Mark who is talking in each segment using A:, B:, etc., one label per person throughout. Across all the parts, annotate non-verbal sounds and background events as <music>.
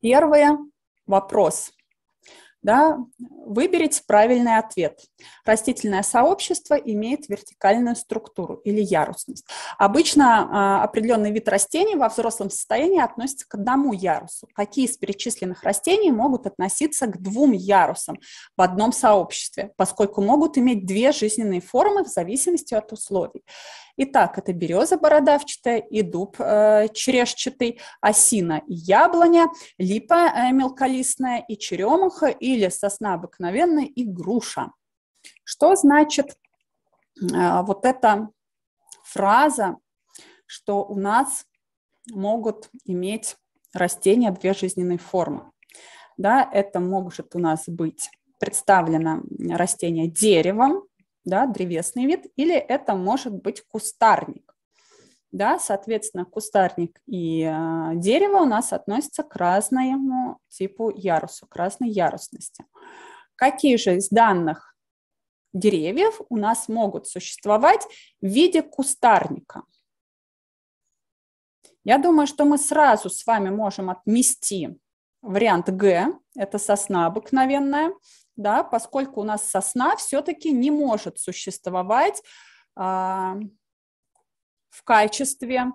A: Первое – вопрос. Да, выберите правильный ответ. Растительное сообщество имеет вертикальную структуру или ярусность. Обычно э, определенный вид растений во взрослом состоянии относится к одному ярусу. Какие из перечисленных растений могут относиться к двум ярусам в одном сообществе, поскольку могут иметь две жизненные формы в зависимости от условий? Итак, это береза бородавчатая и дуб э, черешчатый, осина и яблоня, липа э, мелколистная и черемуха или сосна обыкновенная и груша. Что значит э, вот эта фраза, что у нас могут иметь растения две жизненные формы? Да, это может у нас быть представлено растение деревом, да, древесный вид, или это может быть кустарник. Да, соответственно, кустарник и э, дерево у нас относятся к разному типу ярусу, к разной ярусности. Какие же из данных деревьев у нас могут существовать в виде кустарника? Я думаю, что мы сразу с вами можем отмести вариант Г, это сосна обыкновенная, да, поскольку у нас сосна все-таки не может существовать а, в качестве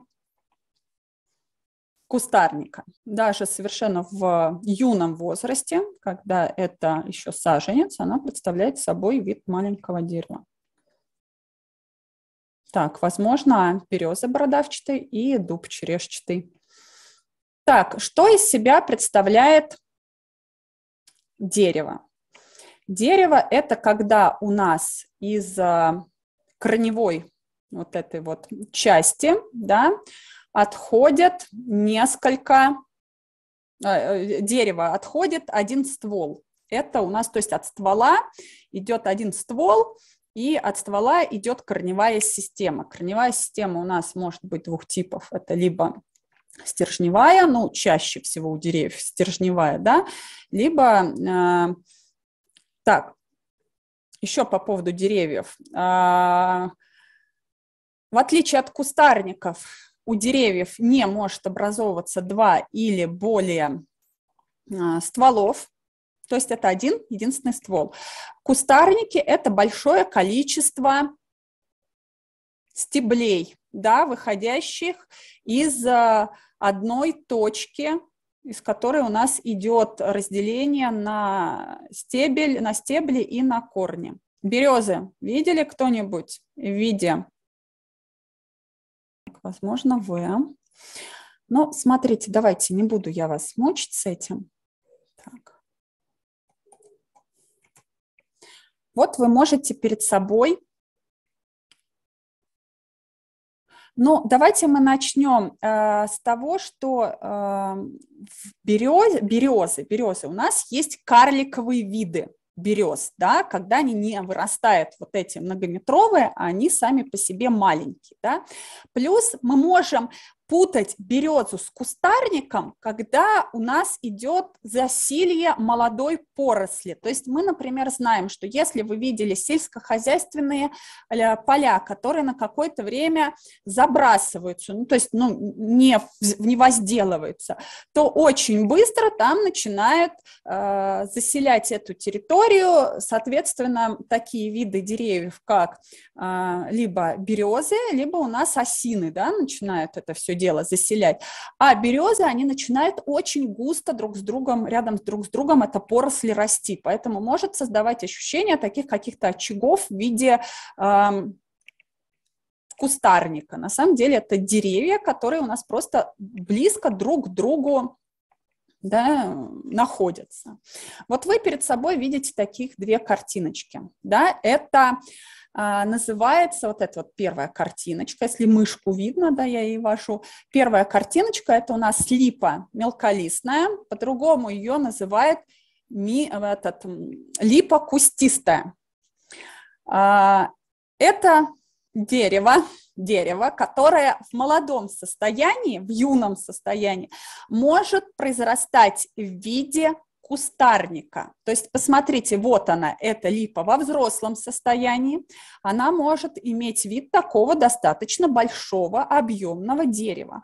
A: кустарника. Даже совершенно в юном возрасте, когда это еще саженец, она представляет собой вид маленького дерева. Так, возможно, береза бородавчатый и дуб черешчатый. Так, что из себя представляет дерево? Дерево – это когда у нас из а, корневой вот этой вот части, да, отходят несколько, а, э, дерево отходит один ствол. Это у нас, то есть от ствола идет один ствол, и от ствола идет корневая система. Корневая система у нас может быть двух типов. Это либо стержневая, ну, чаще всего у деревьев стержневая, да, либо э, так, еще по поводу деревьев. А, в отличие от кустарников, у деревьев не может образовываться два или более а, стволов, то есть это один единственный ствол. Кустарники – это большое количество стеблей, да, выходящих из а, одной точки из которой у нас идет разделение на стебель, на стебли и на корни. Березы видели кто-нибудь в виде? Возможно, вы. Но ну, смотрите, давайте, не буду я вас мучить с этим. Так. Вот вы можете перед собой Ну, давайте мы начнем э, с того, что э, в берез, березы, березы у нас есть карликовые виды берез, да, когда они не вырастают вот эти многометровые, а они сами по себе маленькие, да. Плюс мы можем путать березу с кустарником, когда у нас идет засилье молодой поросли. То есть мы, например, знаем, что если вы видели сельскохозяйственные э, поля, которые на какое-то время забрасываются, ну, то есть ну, не, не возделываются, то очень быстро там начинают э, заселять эту территорию, соответственно, такие виды деревьев, как э, либо березы, либо у нас осины, да, начинают это все дело заселять. А березы, они начинают очень густо друг с другом, рядом друг с другом это поросли расти, поэтому может создавать ощущение таких каких-то очагов в виде э, кустарника. На самом деле это деревья, которые у нас просто близко друг к другу да, находятся. Вот вы перед собой видите таких две картиночки. Да? Это а, называется вот эта вот первая картиночка, если мышку видно, да, я ей вожу. Первая картиночка – это у нас липа мелколистная, по-другому ее называют ми, этот, липа кустистая. А, это дерево, дерево, которое в молодом состоянии, в юном состоянии, может произрастать в виде кустарника. То есть, посмотрите, вот она, эта липа во взрослом состоянии. Она может иметь вид такого достаточно большого объемного дерева.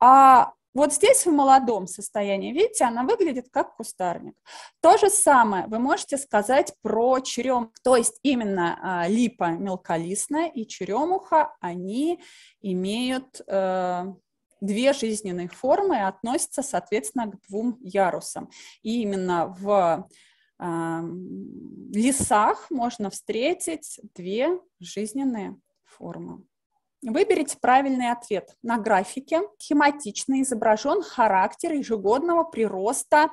A: А вот здесь в молодом состоянии, видите, она выглядит как кустарник. То же самое вы можете сказать про черем, то есть именно э, липа мелколистная и черемуха, они имеют э, две жизненные формы и относятся, соответственно, к двум ярусам. И именно в э, лесах можно встретить две жизненные формы. Выберите правильный ответ. На графике схематично изображен характер ежегодного прироста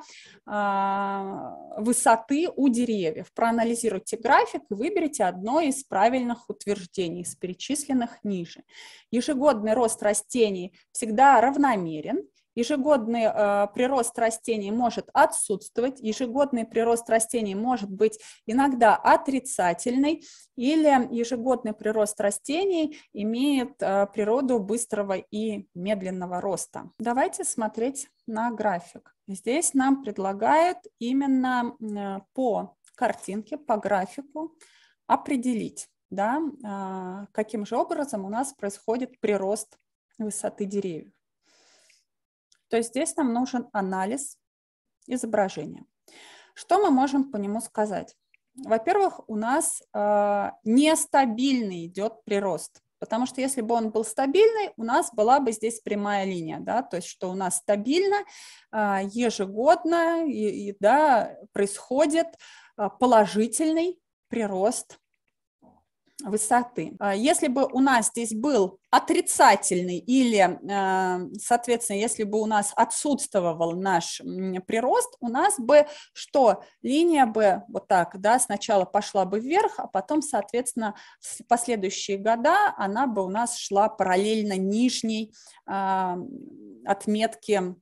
A: э, высоты у деревьев. Проанализируйте график и выберите одно из правильных утверждений из перечисленных ниже. Ежегодный рост растений всегда равномерен, Ежегодный э, прирост растений может отсутствовать, ежегодный прирост растений может быть иногда отрицательный, или ежегодный прирост растений имеет э, природу быстрого и медленного роста. Давайте смотреть на график. Здесь нам предлагают именно э, по картинке, по графику определить, да, э, каким же образом у нас происходит прирост высоты деревьев. То есть здесь нам нужен анализ изображения. Что мы можем по нему сказать? Во-первых, у нас э, нестабильный идет прирост, потому что если бы он был стабильный, у нас была бы здесь прямая линия, да, то есть что у нас стабильно, э, ежегодно и, и, да, происходит э, положительный прирост высоты. А если бы у нас здесь был отрицательный или, э, соответственно, если бы у нас отсутствовал наш прирост, у нас бы что? Линия бы вот так, да, сначала пошла бы вверх, а потом, соответственно, в последующие года она бы у нас шла параллельно нижней а, отметке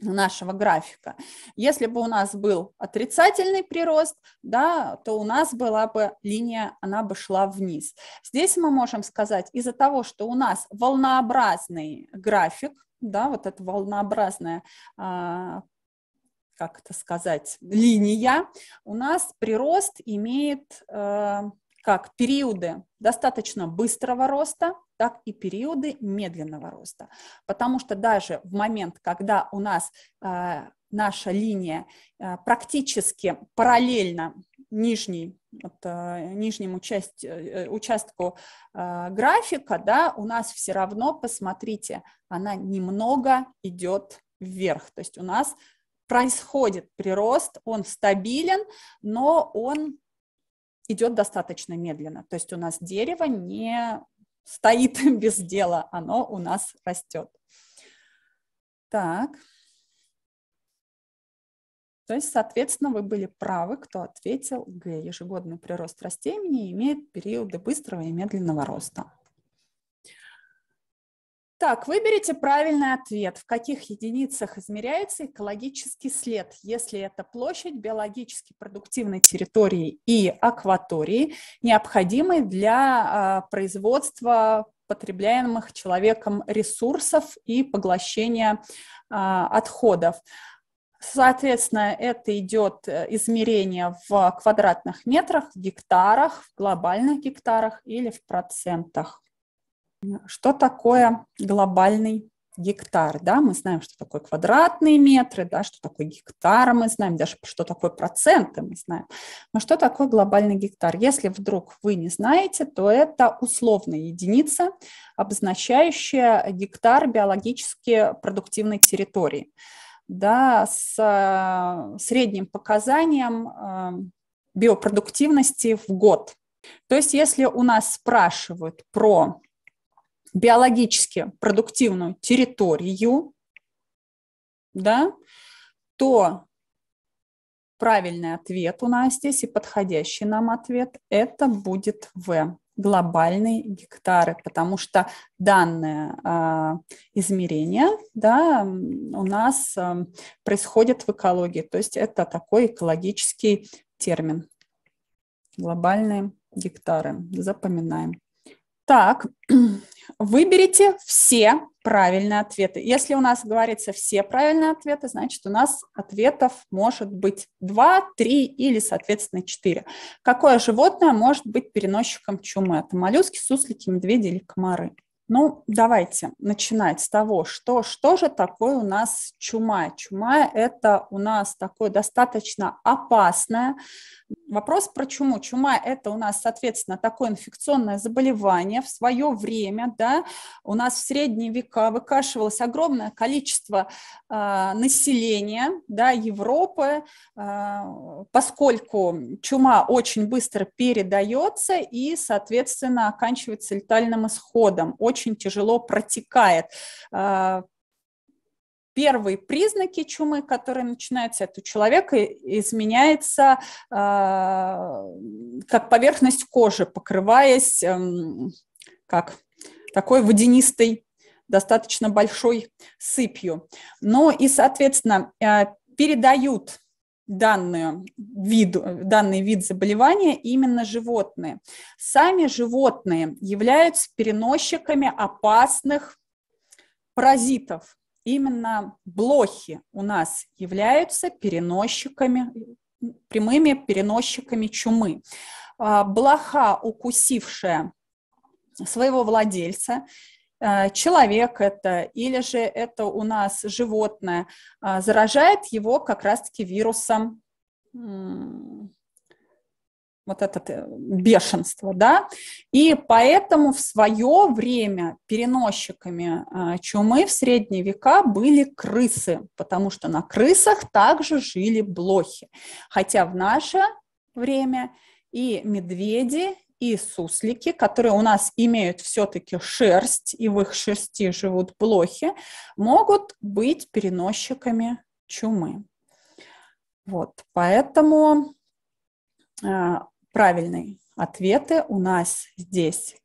A: нашего графика. Если бы у нас был отрицательный прирост, да, то у нас была бы линия, она бы шла вниз. Здесь мы можем сказать, из-за того, что у нас волнообразный график, да, вот эта волнообразная а, как это сказать, линия, у нас прирост имеет э, как периоды достаточно быстрого роста, так и периоды медленного роста. Потому что даже в момент, когда у нас э, наша линия э, практически параллельно нижней, вот, э, нижнему часть, э, участку э, графика, да, у нас все равно, посмотрите, она немного идет вверх. То есть у нас происходит прирост, он стабилен, но он идет достаточно медленно. То есть у нас дерево не стоит <laughs> без дела, оно у нас растет. Так. То есть, соответственно, вы были правы, кто ответил Г. Ежегодный прирост растений имеет периоды быстрого и медленного роста. Так, выберите правильный ответ. В каких единицах измеряется экологический след, если это площадь биологически продуктивной территории и акватории, необходимой для э, производства потребляемых человеком ресурсов и поглощения э, отходов? Соответственно, это идет э, измерение в квадратных метрах, в гектарах, в глобальных гектарах или в процентах. Что такое глобальный гектар, да, мы знаем, что такое квадратные метры, да, что такое гектар, мы знаем, даже что такое проценты мы знаем. Но что такое глобальный гектар? Если вдруг вы не знаете, то это условная единица, обозначающая гектар биологически продуктивной территории. Да, с э, средним показанием э, биопродуктивности в год. То есть если у нас спрашивают про биологически продуктивную территорию, да, то правильный ответ у нас здесь и подходящий нам ответ – это будет В глобальные гектары, потому что данное э, измерение да, у нас э, происходит в экологии, то есть это такой экологический термин. Глобальные гектары, запоминаем. Так, Выберите все правильные ответы. Если у нас говорится все правильные ответы, значит, у нас ответов может быть 2, 3 или, соответственно, 4. Какое животное может быть переносчиком чумы? Это моллюски, суслики, медведи или комары? Ну, давайте начинать с того, что, что же такое у нас чума. Чума – это у нас такое достаточно опасное. Вопрос про чуму. Чума – это у нас, соответственно, такое инфекционное заболевание. В свое время да, у нас в средние века выкашивалось огромное количество э, населения да, Европы, э, поскольку чума очень быстро передается и, соответственно, оканчивается летальным исходом. Очень очень тяжело протекает. А, первые признаки чумы, которые начинаются, это у человека изменяется а, как поверхность кожи, покрываясь эм, как такой водянистой достаточно большой сыпью. Ну и, соответственно, э, передают данную вид, данный вид заболевания именно животные. Сами животные являются переносчиками опасных паразитов. Именно блохи у нас являются переносчиками, прямыми переносчиками чумы. А, блоха, укусившая своего владельца, Э, человек это, или же это у нас животное, а, заражает его как раз-таки вирусом вот это э, бешенство, да, и поэтому в свое время переносчиками а, чумы в средние века были крысы, потому что на крысах также жили блохи, хотя в наше время и медведи, и суслики, которые у нас имеют все-таки шерсть, и в их шерсти живут блохи, могут быть переносчиками чумы. Вот, поэтому э, правильные ответы у нас здесь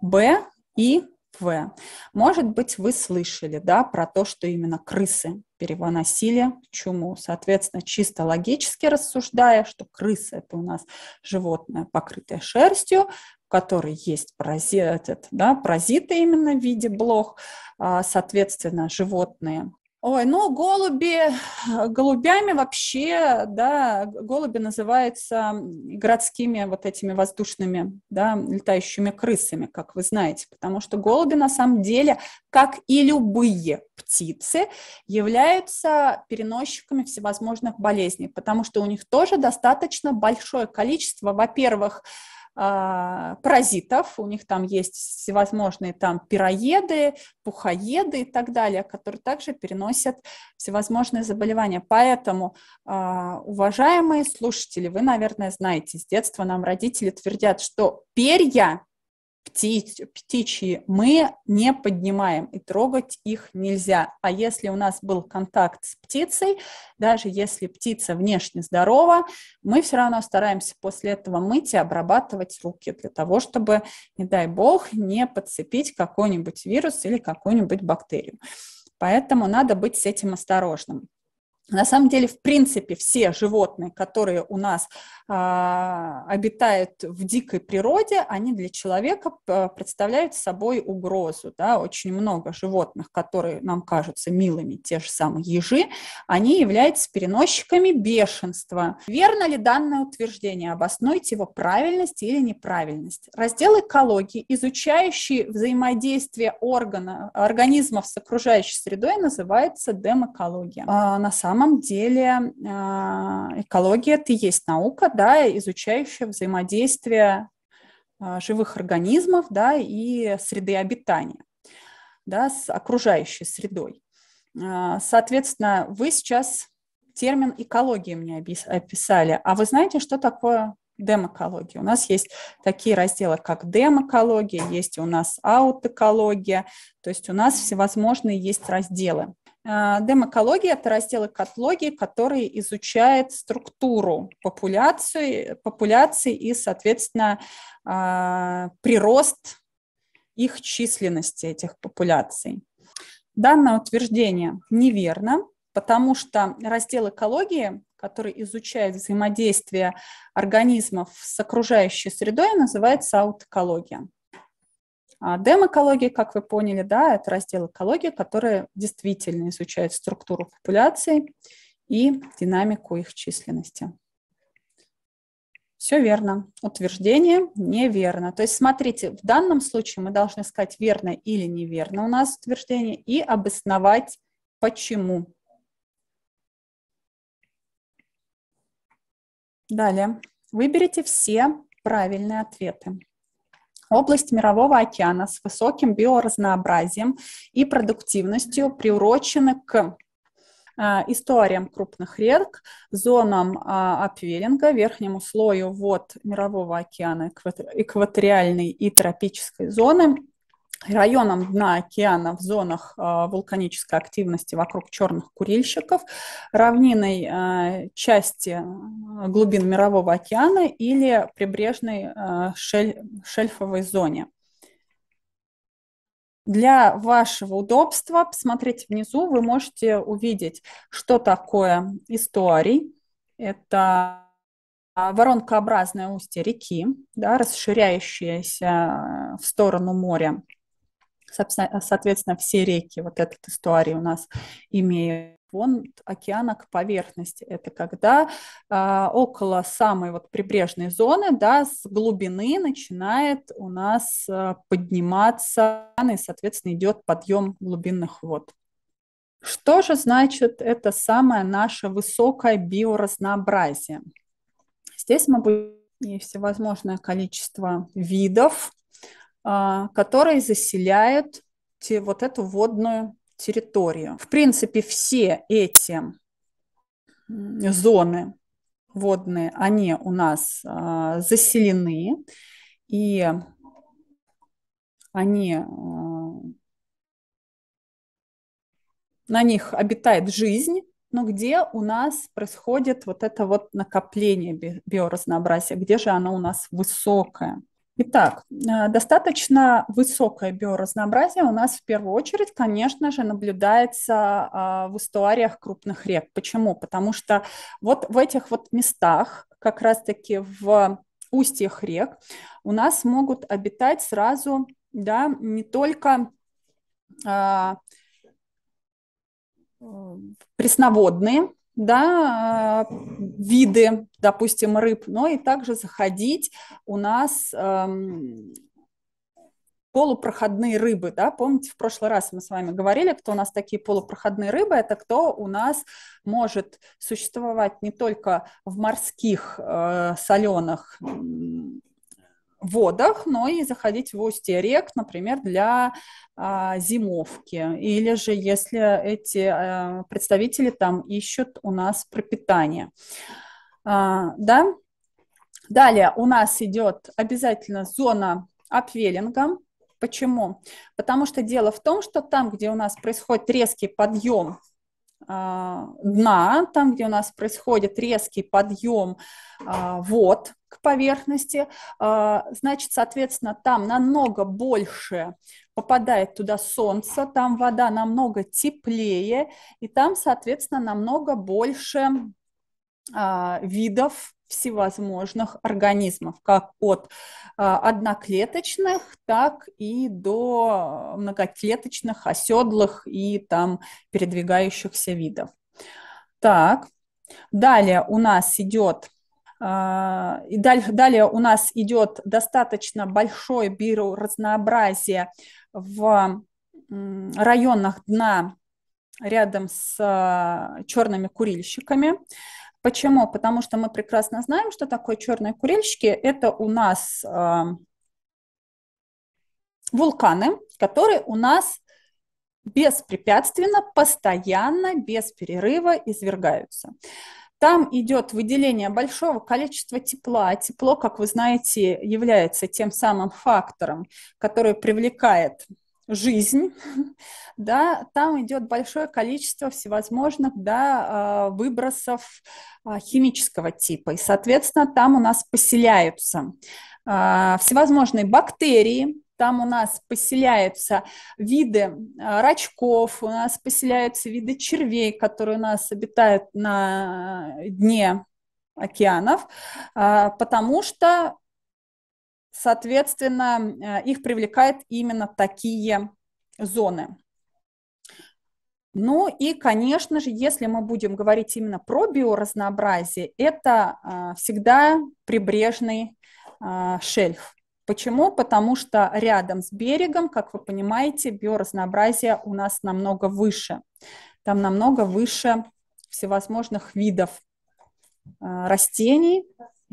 A: Б и в. Может быть, вы слышали да, про то, что именно крысы перевоносили чуму. Соответственно, чисто логически рассуждая, что крысы – это у нас животное, покрытое шерстью, в которой есть паразит, да, паразиты именно в виде блох. А, соответственно, животные Ой, ну, голуби, голубями вообще, да, голуби называются городскими вот этими воздушными, да, летающими крысами, как вы знаете, потому что голуби на самом деле, как и любые птицы, являются переносчиками всевозможных болезней, потому что у них тоже достаточно большое количество, во-первых, а, паразитов, у них там есть всевозможные там пироеды, пухоеды и так далее, которые также переносят всевозможные заболевания. Поэтому, а, уважаемые слушатели, вы, наверное, знаете, с детства нам родители твердят, что перья птич, птичьи мы не поднимаем, и трогать их нельзя. А если у нас был контакт с птицей, даже если птица внешне здорова, мы все равно стараемся после этого мыть и обрабатывать руки для того, чтобы, не дай бог, не подцепить какой-нибудь вирус или какую-нибудь бактерию. Поэтому надо быть с этим осторожным. На самом деле, в принципе, все животные, которые у нас а, обитают в дикой природе, они для человека э, представляют собой угрозу. Да? Очень много животных, которые нам кажутся милыми, те же самые ежи, они являются переносчиками бешенства. Верно ли данное утверждение? Обоснуйте его правильность или неправильность. Раздел экологии, изучающий взаимодействие органа, организмов с окружающей средой, называется демокология. А, на самом самом деле а, экология – это и есть наука, да, изучающая взаимодействие а, живых организмов да, и среды обитания да, с окружающей средой. А, соответственно, вы сейчас термин экология мне описали, а вы знаете, что такое демокология? У нас есть такие разделы, как демокология, есть у нас аутокология, то есть у нас всевозможные есть разделы. А, демокология – это раздел экологии, который изучает структуру популяции, популяции и, соответственно, а, прирост их численности, этих популяций. Данное утверждение неверно, потому что раздел экологии, который изучает взаимодействие организмов с окружающей средой, называется аутоэкология. А, демэкология, как вы поняли, да, это раздел экологии, который действительно изучает структуру популяции и динамику их численности. Все верно. Утверждение неверно. То есть, смотрите, в данном случае мы должны сказать верно или неверно у нас утверждение и обосновать почему. Далее. Выберите все правильные ответы область Мирового океана с высоким биоразнообразием и продуктивностью приурочены к э, историям крупных рек, зонам э, апвелинга, верхнему слою вод Мирового океана, экваториальной и тропической зоны, районам дна океана в зонах а, вулканической активности вокруг черных курильщиков, равниной а, части а, глубин Мирового океана или прибрежной шель, шельфовой зоне. Для вашего удобства, посмотрите внизу, вы можете увидеть, что такое историй. Это воронкообразное устье реки, да, расширяющееся в сторону моря. Соответственно, все реки вот этот эстуарий у нас имеют фон океана к поверхности. Это когда э, около самой вот прибрежной зоны, да, с глубины начинает у нас э, подниматься, и, соответственно, идет подъем глубинных вод. Что же значит это самое наше высокое биоразнообразие? Здесь мы будем и всевозможное количество видов, а, который заселяет те, вот эту водную территорию. В принципе, все эти зоны водные, они у нас э, заселены, и они, э, на них обитает жизнь, но где у нас происходит вот это вот накопление биоразнообразия, где же оно у нас высокое. Итак, э, достаточно высокое биоразнообразие у нас в первую очередь, конечно же, наблюдается а, в эстуариях крупных рек. Почему? Потому что вот в этих вот местах, как раз-таки в устьях рек, у нас могут обитать сразу да, не только а, э, пресноводные, да, виды, допустим, рыб, но и также заходить у нас эм, полупроходные рыбы, да, помните, в прошлый раз мы с вами говорили, кто у нас такие полупроходные рыбы, это кто у нас может существовать не только в морских э, соленых водах, но и заходить в устье рек, например, для а, зимовки. Или же, если эти а, представители там ищут у нас пропитание. А, да? Далее у нас идет обязательно зона апвеллинга. Почему? Потому что дело в том, что там, где у нас происходит резкий подъем а, дна, там, где у нас происходит резкий подъем а, вод к поверхности, а, значит, соответственно, там намного больше попадает туда солнце, там вода намного теплее, и там, соответственно, намного больше видов всевозможных организмов, как от а, одноклеточных, так и до многоклеточных, оседлых и там передвигающихся видов. Так, далее у нас идет а, и далее, далее у нас идет достаточно большое биоразнообразие в районах дна рядом с а, черными курильщиками. Почему? Потому что мы прекрасно знаем, что такое черные курильщики. Это у нас э, вулканы, которые у нас беспрепятственно, постоянно, без перерыва извергаются. Там идет выделение большого количества тепла. Тепло, как вы знаете, является тем самым фактором, который привлекает жизнь, <laughs> да, там идет большое количество всевозможных да, а, выбросов а, химического типа. И, соответственно, там у нас поселяются а, всевозможные бактерии, там у нас поселяются виды рачков, у нас поселяются виды червей, которые у нас обитают на дне океанов, потому что Соответственно, э, их привлекают именно такие зоны. Ну и, конечно же, если мы будем говорить именно про биоразнообразие, это э, всегда прибрежный э, шельф. Почему? Потому что рядом с берегом, как вы понимаете, биоразнообразие у нас намного выше. Там намного выше всевозможных видов растений,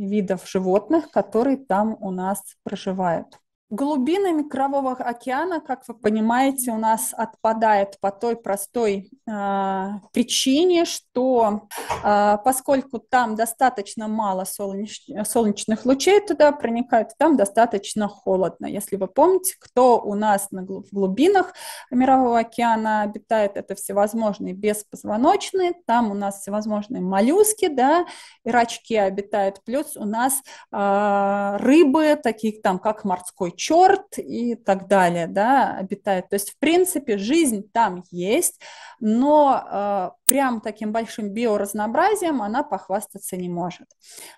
A: видов животных, которые там у нас проживают. Глубинами Кровавого океана, как вы понимаете, у нас отпадает по той простой э, причине, что э, поскольку там достаточно мало солнеч... солнечных лучей туда проникают, там достаточно холодно. Если вы помните, кто у нас на гл... в глубинах Мирового океана обитает, это всевозможные беспозвоночные, там у нас всевозможные моллюски, да, и рачки обитают, плюс у нас э, рыбы, такие там, как морской черт и так далее, да, обитает. То есть, в принципе, жизнь там есть, но э, прям таким большим биоразнообразием она похвастаться не может.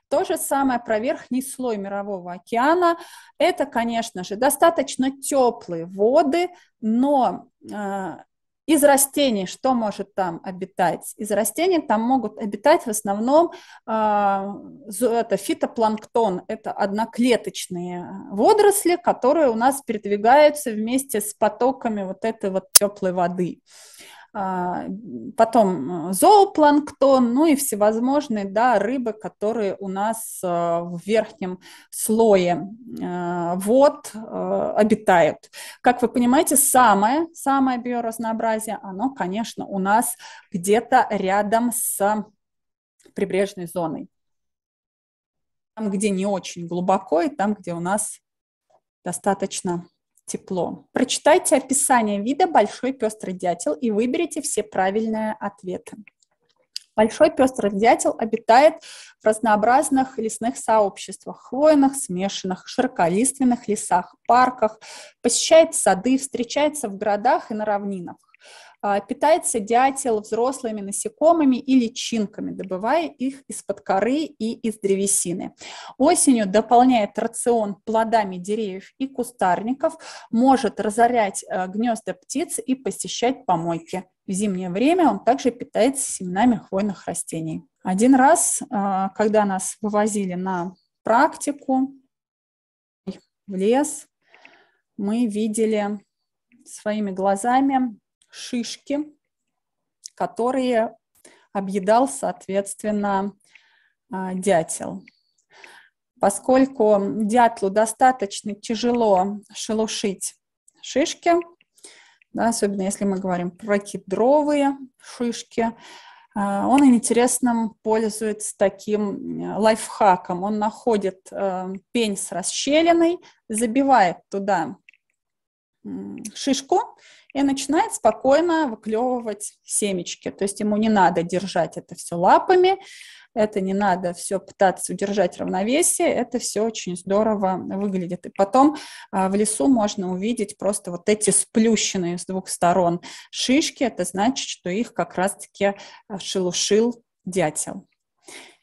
A: То же самое про верхний слой Мирового океана. Это, конечно же, достаточно теплые воды, но э, из растений что может там обитать? Из растений там могут обитать в основном э, это фитопланктон, это одноклеточные водоросли, которые у нас передвигаются вместе с потоками вот этой вот теплой воды. А, потом э, зоопланктон, ну и всевозможные да, рыбы, которые у нас э, в верхнем слое э, вод обитают. Как вы понимаете, самое, самое биоразнообразие, оно, конечно, у нас где-то рядом с прибрежной зоной. Там, где не очень глубоко, и там, где у нас достаточно тепло. Прочитайте описание вида «Большой пестрый дятел» и выберите все правильные ответы. Большой пестрый дятел обитает в разнообразных лесных сообществах, хвойных, смешанных, широколиственных лесах, парках, посещает сады, встречается в городах и на равнинах. А, питается дятел взрослыми насекомыми и личинками, добывая их из-под коры и из древесины. Осенью дополняет рацион плодами деревьев и кустарников, может разорять а, гнезда птиц и посещать помойки. В зимнее время он также питается семенами хвойных растений. Один раз, а, когда нас вывозили на практику в лес, мы видели своими глазами шишки, которые объедал, соответственно, а, дятел. Поскольку дятлу достаточно тяжело шелушить шишки, да, особенно если мы говорим про кедровые шишки, а, он интересным пользуется таким э, лайфхаком. Он находит э, пень с расщелиной, забивает туда шишку и начинает спокойно выклевывать семечки. То есть ему не надо держать это все лапами, это не надо все пытаться удержать равновесие, это все очень здорово выглядит. И потом а, в лесу можно увидеть просто вот эти сплющенные с двух сторон шишки, это значит, что их как раз-таки а, шелушил дятел.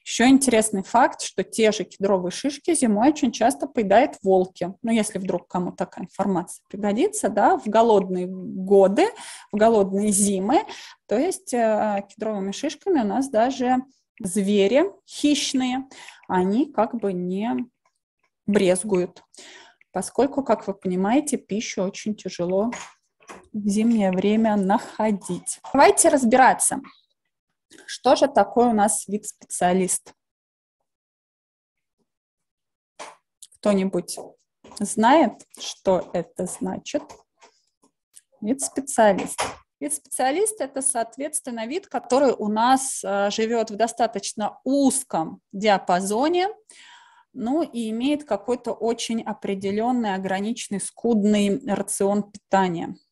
A: Еще интересный факт, что те же кедровые шишки зимой очень часто поедают волки. Ну, если вдруг кому такая информация пригодится, да, в голодные годы, в голодные зимы, то есть э, кедровыми шишками у нас даже звери хищные, они как бы не брезгуют, поскольку, как вы понимаете, пищу очень тяжело в зимнее время находить. Давайте разбираться, что же такое у нас вид специалист? Кто-нибудь знает, что это значит? Вид специалист. Вид специалист – это, соответственно, вид, который у нас э, живет в достаточно узком диапазоне, ну и имеет какой-то очень определенный, ограниченный, скудный рацион питания –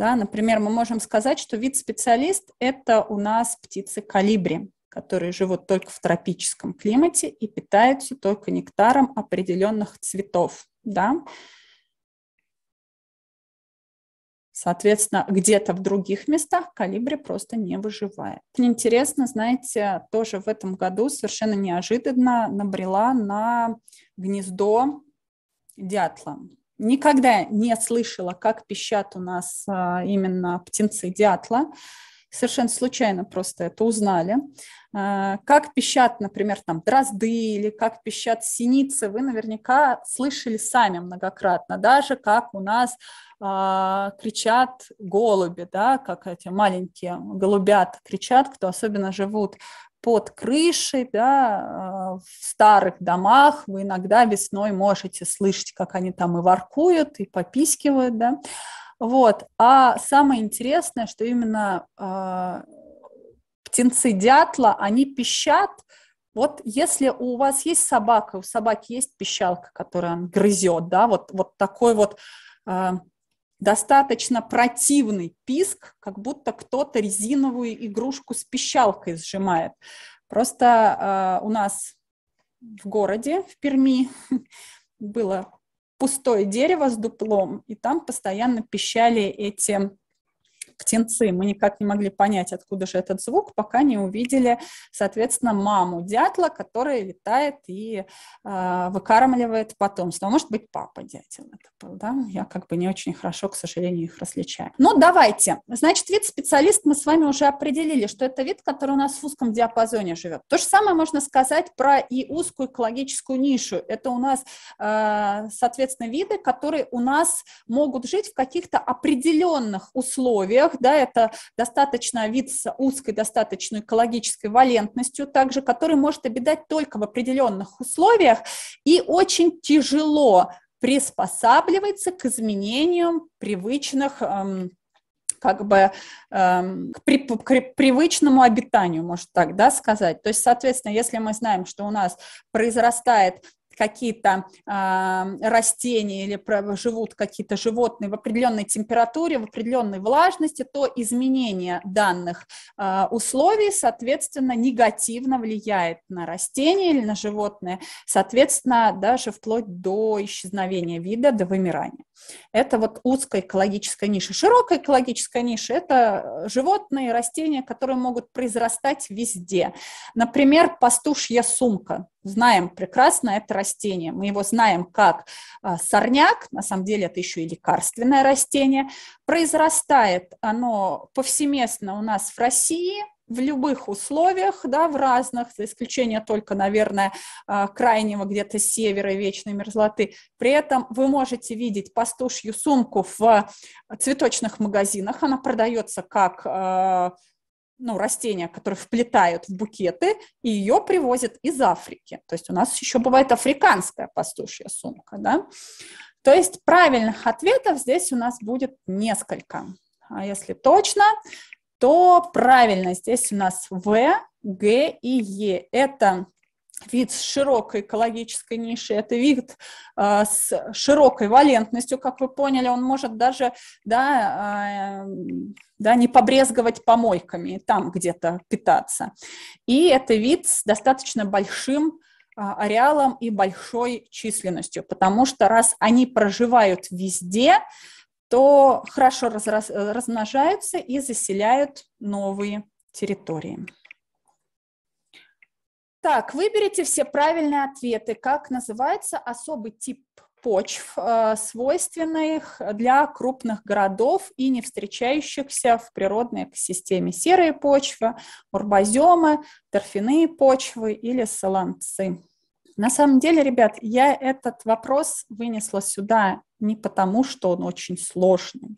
A: да, например, мы можем сказать, что вид специалист – это у нас птицы калибри, которые живут только в тропическом климате и питаются только нектаром определенных цветов. Да? Соответственно, где-то в других местах калибри просто не выживает. Интересно, знаете, тоже в этом году совершенно неожиданно набрела на гнездо дятла. Никогда не слышала, как пищат у нас а, именно птенцы дятла совершенно случайно просто это узнали. А, как пищат, например, там дрозды или как пищат синицы, вы наверняка слышали сами многократно, даже как у нас а, кричат голуби, да, как эти маленькие голубят кричат, кто особенно живут под крышей, да, а, в старых домах вы иногда весной можете слышать, как они там и воркуют, и попискивают, да. Вот. А самое интересное, что именно э, птенцы дятла, они пищат. Вот если у вас есть собака, у собаки есть пищалка, которая грызет, да, вот, вот такой вот э, достаточно противный писк, как будто кто-то резиновую игрушку с пищалкой сжимает. Просто э, у нас в городе, в Перми, <laughs> было пустое дерево с дуплом, и там постоянно пищали эти птенцы. Мы никак не могли понять, откуда же этот звук, пока не увидели, соответственно, маму дятла, которая летает и э, выкармливает потомство. Может быть, папа дятел это был, да? Я как бы не очень хорошо, к сожалению, их различаю. Ну, давайте. Значит, вид специалист мы с вами уже определили, что это вид, который у нас в узком диапазоне живет. То же самое можно сказать про и узкую экологическую нишу. Это у нас, э, соответственно, виды, которые у нас могут жить в каких-то определенных условиях, грибах, да, это достаточно вид с узкой достаточно экологической валентностью, также который может обитать только в определенных условиях и очень тяжело приспосабливается к изменениям привычных эм, как бы эм, к, при, к привычному обитанию, может так да, сказать. То есть, соответственно, если мы знаем, что у нас произрастает какие-то э, растения или живут какие-то животные в определенной температуре, в определенной влажности, то изменение данных э, условий, соответственно, негативно влияет на растение или на животное, соответственно, даже вплоть до исчезновения вида, до вымирания. Это вот узкая экологическая ниша. Широкая экологическая ниша – это животные, растения, которые могут произрастать везде. Например, пастушья сумка знаем прекрасно это растение. Мы его знаем как а, сорняк, на самом деле это еще и лекарственное растение. Произрастает оно повсеместно у нас в России, в любых условиях, да, в разных, за исключением только, наверное, а, крайнего где-то севера вечной мерзлоты. При этом вы можете видеть пастушью сумку в цветочных магазинах. Она продается как а, ну, растения, которые вплетают в букеты, и ее привозят из Африки. То есть у нас еще бывает африканская пастушья сумка, да. То есть правильных ответов здесь у нас будет несколько. А если точно, то правильно здесь у нас В, Г и Е. Это вид с широкой экологической нишей, это вид э, с широкой валентностью, как вы поняли, он может даже да, э, да, не побрезговать помойками, там где-то питаться. И это вид с достаточно большим э, ареалом и большой численностью, потому что раз они проживают везде, то хорошо раз раз размножаются и заселяют новые территории. Так, выберите все правильные ответы. Как называется особый тип почв, э, свойственных для крупных городов и не встречающихся в природной экосистеме. Серые почвы, урбоземы, торфяные почвы или солонцы. На самом деле, ребят, я этот вопрос вынесла сюда не потому, что он очень сложный.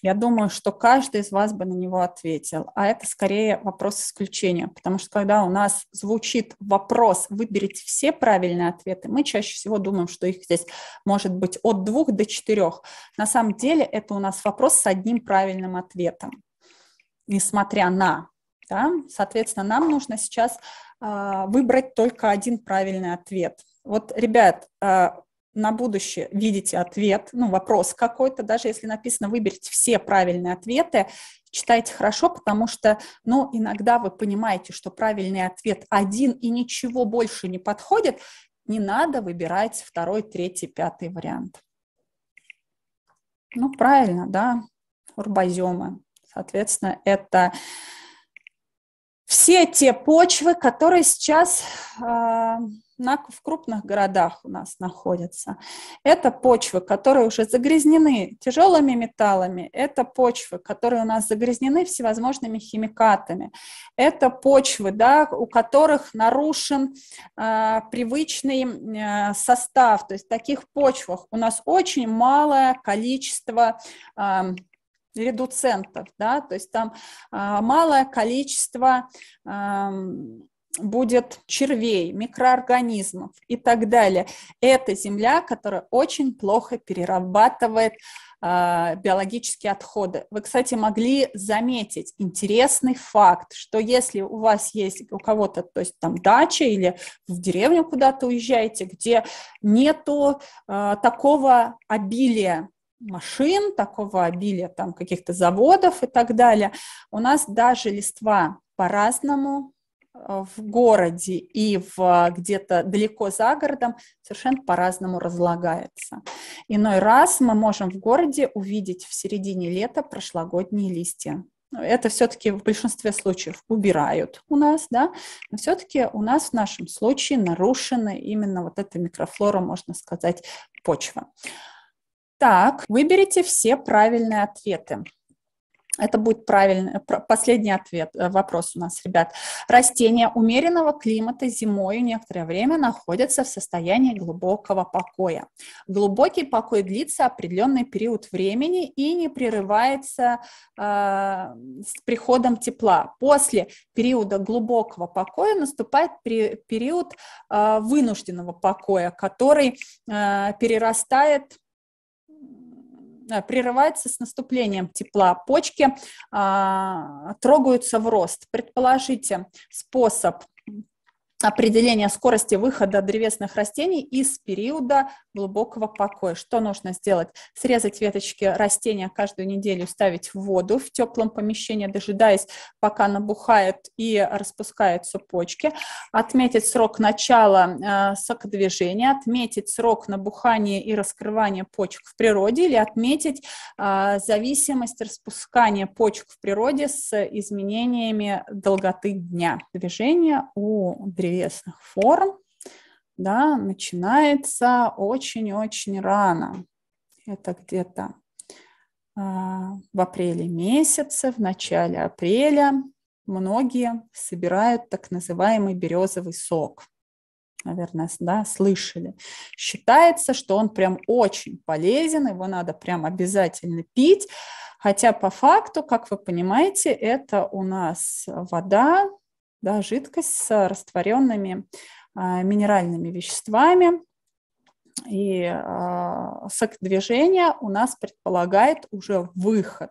A: Я думаю, что каждый из вас бы на него ответил. А это скорее вопрос исключения, потому что когда у нас звучит вопрос «выберите все правильные ответы», мы чаще всего думаем, что их здесь может быть от двух до четырех. На самом деле это у нас вопрос с одним правильным ответом, несмотря на да? Соответственно, нам нужно сейчас э, выбрать только один правильный ответ. Вот, ребят, э, на будущее видите ответ, ну, вопрос какой-то, даже если написано «выберите все правильные ответы», читайте хорошо, потому что, ну, иногда вы понимаете, что правильный ответ один и ничего больше не подходит, не надо выбирать второй, третий, пятый вариант. Ну, правильно, да, урбаземы. Соответственно, это все те почвы, которые сейчас э, на, в крупных городах у нас находятся. Это почвы, которые уже загрязнены тяжелыми металлами, это почвы, которые у нас загрязнены всевозможными химикатами, это почвы, да, у которых нарушен э, привычный э, состав. То есть в таких почвах у нас очень малое количество э, редуцентов, да, то есть там а, малое количество будет червей, микроорганизмов и так далее. Это земля, которая очень плохо перерабатывает а, биологические отходы. Вы, кстати, могли заметить интересный факт, что если у вас есть у кого-то, то есть там дача или в деревню куда-то уезжаете, где нету э, такого обилия машин, такого обилия там каких-то заводов и так далее. У нас даже листва по-разному э, в городе и в где-то далеко за городом совершенно по-разному разлагается. Иной раз мы можем в городе увидеть в середине лета прошлогодние листья. Это все-таки в большинстве случаев убирают у нас, да, но все-таки у нас в нашем случае нарушена именно вот эта микрофлора, можно сказать, почва. Так, выберите все правильные ответы. Это будет правильный, последний ответ, э, вопрос у нас, ребят. Растения умеренного климата зимой некоторое время находятся в состоянии глубокого покоя. Глубокий покой длится определенный период времени и не прерывается э, с приходом тепла. После периода глубокого покоя наступает период э, вынужденного покоя, который э, перерастает Э, прерывается с наступлением тепла. Почки а, трогаются в рост. Предположите способ определение скорости выхода древесных растений из периода глубокого покоя. Что нужно сделать? Срезать веточки растения каждую неделю, ставить в воду в теплом помещении, дожидаясь, пока набухают и распускаются почки. Отметить срок начала э, сокодвижения, отметить срок набухания и раскрывания почек в природе или отметить э, зависимость распускания почек в природе с изменениями долготы дня движения у древесных древесных форм, да, начинается очень-очень рано. Это где-то а, в апреле месяце, в начале апреля многие собирают так называемый березовый сок. Наверное, да, слышали. Считается, что он прям очень полезен, его надо прям обязательно пить. Хотя по факту, как вы понимаете, это у нас вода да, жидкость с растворенными а, минеральными веществами. И э, а, сок движения у нас предполагает уже выход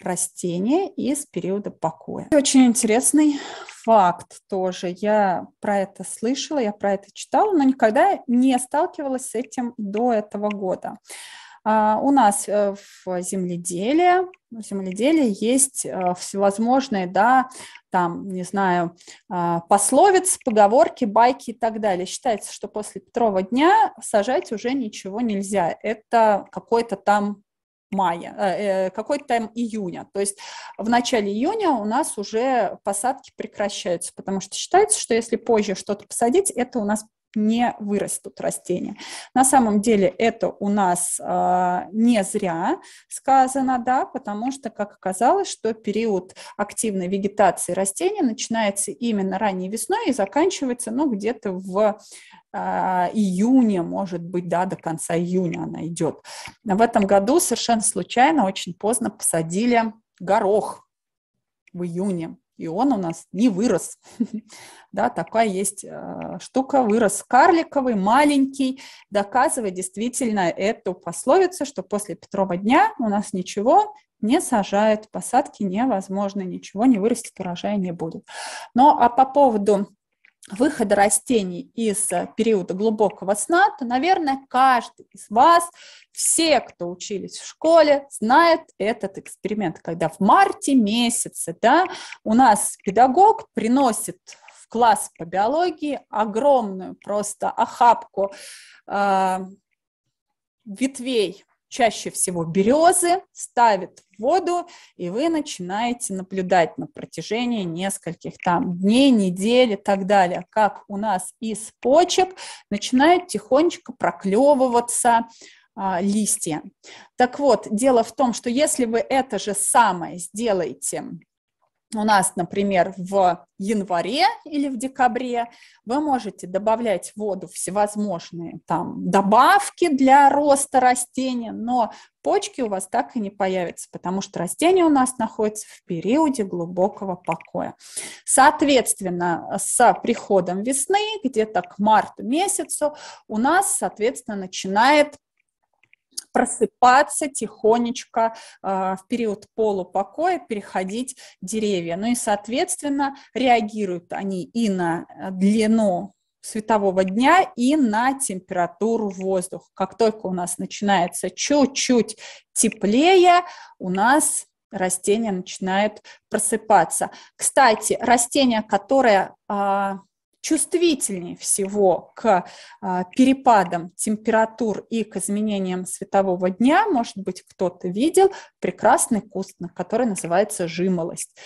A: растения из периода покоя. И очень интересный факт тоже. Я про это слышала, я про это читала, но никогда не сталкивалась с этим до этого года. А, у нас э, в земледелии, в земледелии есть э, всевозможные, да, там, не знаю, а, пословицы, поговорки, байки и так далее. Считается, что после второго дня сажать уже ничего нельзя. Это какой-то там мая, э, какой-то там июня. То есть в начале июня у нас уже посадки прекращаются, потому что считается, что если позже что-то посадить, это у нас не вырастут растения. На самом деле это у нас э, не зря сказано, да, потому что, как оказалось, что период активной вегетации растения начинается именно ранней весной и заканчивается, ну, где-то в э, июне, может быть, да, до конца июня она идет. В этом году совершенно случайно очень поздно посадили горох в июне и он у нас не вырос. <laughs> да, такая есть э, штука, вырос карликовый, маленький, доказывая действительно эту пословицу, что после Петрова дня у нас ничего не сажают, посадки невозможны, ничего не вырастет, урожая не будет. Ну, а по поводу выхода растений из периода глубокого сна, то, наверное, каждый из вас все, кто учились в школе, знают этот эксперимент, когда в марте месяце да, у нас педагог приносит в класс по биологии огромную просто охапку э, ветвей чаще всего березы, ставит в воду, и вы начинаете наблюдать на протяжении нескольких там дней, недель и так далее, как у нас из почек начинает тихонечко проклевываться а, листья. Так вот, дело в том, что если вы это же самое сделаете у нас, например, в январе или в декабре, вы можете добавлять в воду всевозможные там добавки для роста растения, но почки у вас так и не появятся, потому что растение у нас находится в периоде глубокого покоя. Соответственно, с приходом весны, где-то к марту месяцу, у нас, соответственно, начинает просыпаться тихонечко а, в период полупокоя, переходить деревья. Ну и, соответственно, реагируют они и на э, длину светового дня и на температуру воздуха. Как только у нас начинается чуть-чуть теплее, у нас растения начинают просыпаться. Кстати, растения, которые а, чувствительнее всего к а, перепадам температур и к изменениям светового дня. Может быть, кто-то видел прекрасный куст, который называется жимолость.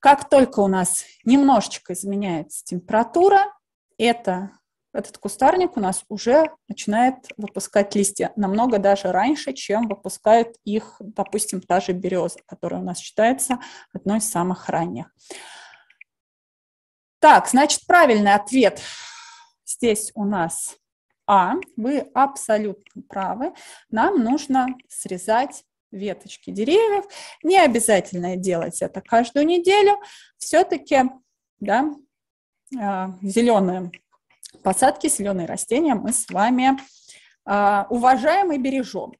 A: Как только у нас немножечко изменяется температура, это этот кустарник у нас уже начинает выпускать листья намного даже раньше, чем выпускает их, допустим, та же береза, которая у нас считается одной из самых ранних. Так, значит, правильный ответ здесь у нас А. Вы абсолютно правы. Нам нужно срезать веточки деревьев. Не обязательно делать это каждую неделю. Все-таки да, а, зеленые посадки, зеленые растения мы с вами а, уважаем и бережем.